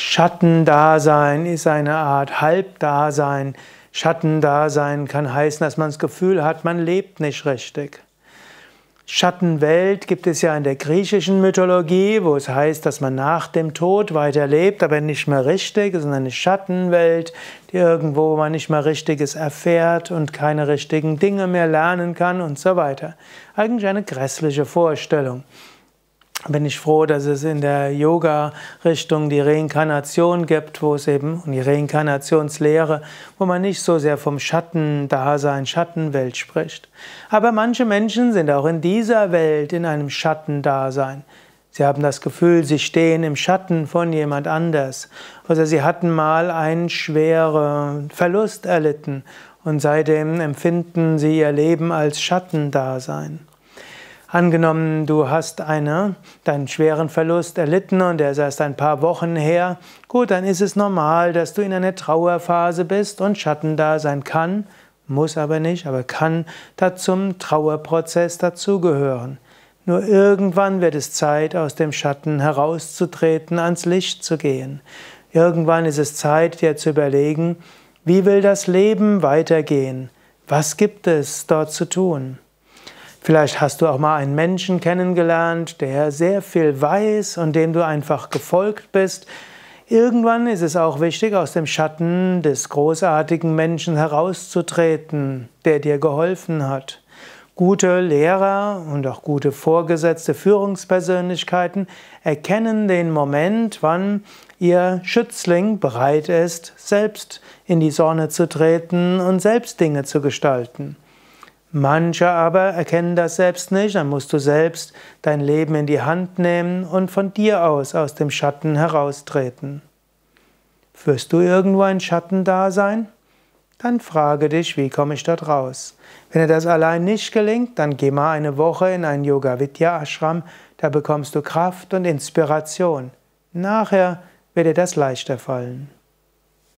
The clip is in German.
Schattendasein ist eine Art Halbdasein. Schattendasein kann heißen, dass man das Gefühl hat, man lebt nicht richtig. Schattenwelt gibt es ja in der griechischen Mythologie, wo es heißt, dass man nach dem Tod weiterlebt, aber nicht mehr richtig, sondern eine Schattenwelt, die irgendwo, wo man nicht mehr Richtiges erfährt und keine richtigen Dinge mehr lernen kann und so weiter. Eigentlich eine grässliche Vorstellung bin ich froh, dass es in der Yoga-Richtung die Reinkarnation gibt, wo es eben und die Reinkarnationslehre, wo man nicht so sehr vom Schattendasein, Schattenwelt spricht. Aber manche Menschen sind auch in dieser Welt in einem Schattendasein. Sie haben das Gefühl, sie stehen im Schatten von jemand anders. Oder sie hatten mal einen schweren Verlust erlitten und seitdem empfinden sie ihr Leben als Schattendasein. Angenommen, du hast eine, deinen schweren Verlust erlitten und der ist erst ein paar Wochen her. Gut, dann ist es normal, dass du in einer Trauerphase bist und Schatten da sein kann, muss aber nicht, aber kann da zum Trauerprozess dazugehören. Nur irgendwann wird es Zeit, aus dem Schatten herauszutreten, ans Licht zu gehen. Irgendwann ist es Zeit, dir zu überlegen, wie will das Leben weitergehen? Was gibt es dort zu tun? Vielleicht hast du auch mal einen Menschen kennengelernt, der sehr viel weiß und dem du einfach gefolgt bist. Irgendwann ist es auch wichtig, aus dem Schatten des großartigen Menschen herauszutreten, der dir geholfen hat. Gute Lehrer und auch gute vorgesetzte Führungspersönlichkeiten erkennen den Moment, wann ihr Schützling bereit ist, selbst in die Sonne zu treten und selbst Dinge zu gestalten. Manche aber erkennen das selbst nicht, dann musst du selbst dein Leben in die Hand nehmen und von dir aus aus dem Schatten heraustreten. Wirst du irgendwo ein Schattendasein? Dann frage dich, wie komme ich dort raus? Wenn dir das allein nicht gelingt, dann geh mal eine Woche in einen Yoga Vidya Ashram, da bekommst du Kraft und Inspiration. Nachher wird dir das leichter fallen.